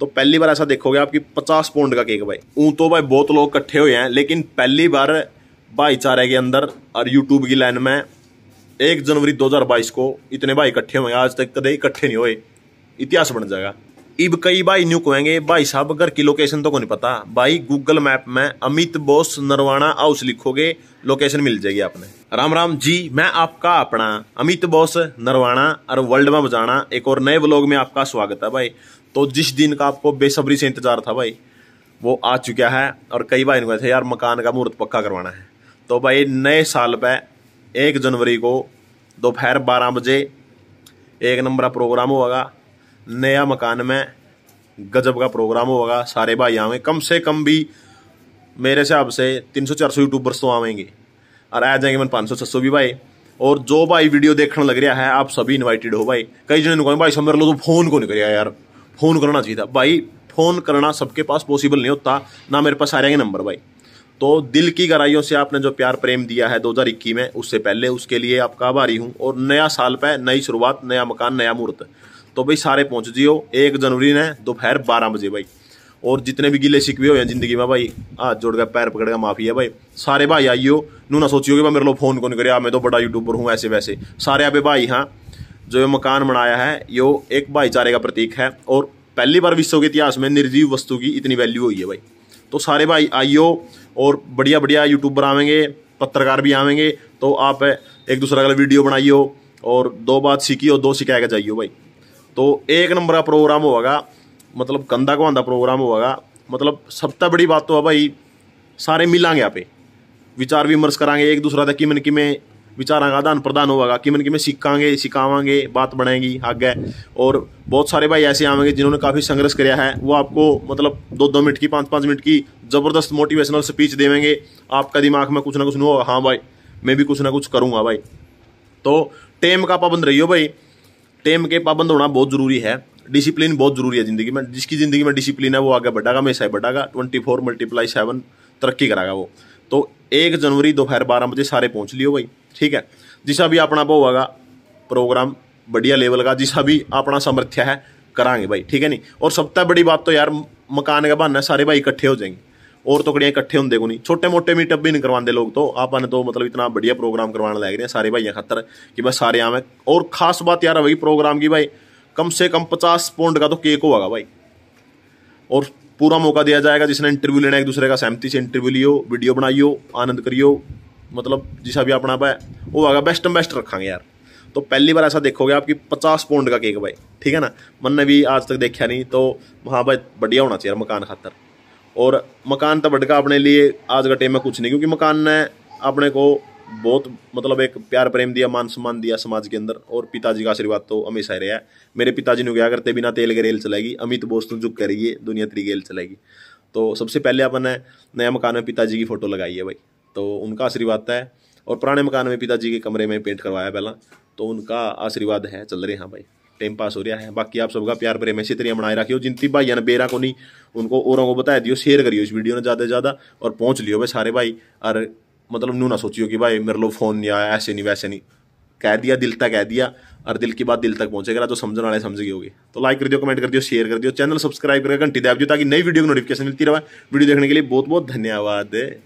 तो पहली बार ऐसा देखोगे आपकी पचास पौंड का केक भाई ऊँ तो भाई बहुत लोग इकट्ठे हुए हैं लेकिन पहली बार भाईचारे के अंदर और यूट्यूब की लाइन में एक जनवरी 2022 को इतने भाई इकट्ठे हुए आज तक कदे इकट्ठे नहीं हुए इतिहास बन जाएगा इब कई भाई न्यू कहेंगे भाई साहब घर की लोकेशन तो को नहीं पता भाई गूगल मैप में अमित बोस नरवाना हाउस लिखोगे लोकेशन मिल जाएगी आपने राम राम जी मैं आपका अपना अमित बॉस नरवाना और वर्ल्ड में बजाना एक और नए ब्लॉग में आपका स्वागत है भाई तो जिस दिन का आपको बेसब्री से इंतजार था भाई वो आ चुका है और कई बार इनको यार मकान का मुहूर्त पक्का करवाना है तो भाई नए साल पर एक जनवरी को दोपहर बारह बजे एक नंबर का प्रोग्राम होगा नया मकान में गजब का प्रोग्राम होगा सारे भाई आवे कम से कम भी मेरे हिसाब से तीन सौ चार सौ यूट्यूबर्स तो आवेंगे और आ जाएंगे मैंने पाँच सौ छः सौ भी भाई और जो भाई वीडियो देखने लग रहा है आप सभी इन्वाइटेड हो भाई कई जने कहें भाई समझ लो तो फ़ोन को नहीं करिया यार फ़ोन करना चाहिए था भाई फ़ोन करना सबके पास पॉसिबल नहीं होता ना मेरे पास आ रहेंगे नंबर भाई तो दिल की गहराइयों से आपने जो प्यार प्रेम दिया है दो हज़ार में उससे पहले उसके लिए आपका आभारी हूँ और नया साल पे नई शुरुआत नया मकान नया मुहूर्त तो भाई सारे पहुँच जियो एक जनवरी ने दोपहर बारह बजे भाई और जितने भी गिले शिकवे हुए हैं जिंदगी में भाई हाथ जोड़ गया पैर पकड़ गया माफी है भाई सारे भाई आइयो नू ना सोचियो कि भाई मेरे लोग फोन कौन करे मैं तो बड़ा यूट्यूबर हूँ ऐसे वैसे सारे आप भाई हाँ जो ये मकान बनाया है यो एक भाईचारे का प्रतीक है और पहली बार विश्व के इतिहास में निर्जीव वस्तु की इतनी वैल्यू हुई है भाई तो सारे भाई आइयो और बढ़िया बढ़िया यूट्यूबर आवेंगे पत्रकार भी आवेंगे तो आप एक दूसरे का वीडियो बनाइयो और दो बात सीखियो दो सिखाएगा जाइयो भाई तो एक नंबर का प्रोग्राम होगा मतलब कंधा को आंधा प्रोग्राम होगा मतलब सब सबसे बड़ी बात तो है भाई सारे मिलेंगे आप विचार विमर्श करा एक दूसरा का किमन कि विचार का आदान प्रदान होगा किमन कि सीखा सिखावे बात बनेगी आगे और बहुत सारे भाई ऐसे आवेंगे जिन्होंने काफ़ी संघर्ष किया है वो आपको मतलब दो दो मिनट की पाँच पाँच मिनट की ज़बरदस्त मोटिवेशनल स्पीच देवेंगे आपका दिमाग में कुछ ना कुछ नहीं होगा हाँ भाई मैं भी कुछ ना कुछ करूँगा भाई तो टेम का पाबंद रही हो भाई टेम के पाबंद होना बहुत ज़रूरी है डिसिप्लिन बहुत जरूरी है जिंदगी में जिसकी ज़िंदगी में डिसिप्लिन है वो आगे बढ़ागा मैं सही बढ़ागा ट्वेंटी फोर मल्टीप्लाई सेवन तरक्की करागा वो तो एक जनवरी दोपहर बारह बजे सारे पहुँच लियो भाई ठीक है जिसा भी अपना वो होगा प्रोग्राम बढ़िया लेवल का जिसा भी अपना सामर्थ्य है करांगे भाई ठीक है नहीं और सबसे बड़ी बात तो यार मकान का बहाना सारे भाई इकट्ठे हो जाएंगे और तो कड़ियाँ इकट्ठे होंगे को नहीं छोटे मोटे मीटअप भी नहीं करवाते लोग तो आपने तो मतलब इतना बढ़िया प्रोग्राम करवाने लग रहे हैं सारे भाइयों खातर कि बस सारे आवे और खास बात यार होगी प्रोग्राम की भाई कम से कम पचास पॉइंट का तो केक होगा भाई और पूरा मौका दिया जाएगा जिसने इंटरव्यू लेना एक दूसरे का सहमति से इंटरव्यू लियो वीडियो बनाइयो आनंद करियो मतलब जिसा भी अपना पाए वो आगा बेस्ट एम बेस्ट रखेंगे यार तो पहली बार ऐसा देखोगे आपकी पचास पौंड का केक भाई ठीक है ना मन ने भी आज तक देखा नहीं तो हाँ भाई बढ़िया होना चाहिए मकान खातर और मकान तो बढ़का अपने लिए आज का टाइम में कुछ नहीं क्योंकि मकान ने अपने को बहुत मतलब एक प्यार प्रेम दिया मान सम्मान दिया समाज के अंदर और पिताजी का आशीर्वाद तो हमेशा ही रहा है मेरे पिताजी ने क्या करते बिना तेल के रेल चलाएगी अमित बोस तो झुक करिए दुनिया तरीके रेल चलाएगी तो सबसे पहले अपन ने नया मकान में पिताजी की फ़ोटो लगाई है भाई तो उनका आशीर्वाद तो है और पुराने मकान में पिताजी के कमरे में पेंट करवाया पहला तो उनका आशीर्वाद है चल रहे हैं भाई टाइम पास हो रहा है बाकी आप सबका प्यार प्रेम ऐसी तरह बनाए रखियो जिनती भाई ने बेरा को नहीं उनको औरों को बता दियो शेयर करियो इस वीडियो ने ज़्यादा से ज़्यादा और पहुँच लियो भाई सारे भाई और मतलब नू ना सोचियो कि भाई मेरे लो फ़ोन नहीं आया ऐसे नहीं वैसे नहीं कह दिया दिल तक कह दिया और दिल की बात दिल तक पहुंचेगा तो समझने वाले समझ गए होगी तो लाइक कर दियो कमेंट कर दियो शेयर कर दियो चैनल सब्सक्राइब करके घंटी दबा दियो ताकि नई वीडियो की नोटिफिकेशन मिलती रहे वीडियो देखने के लिए बहुत बहुत धन्यवाद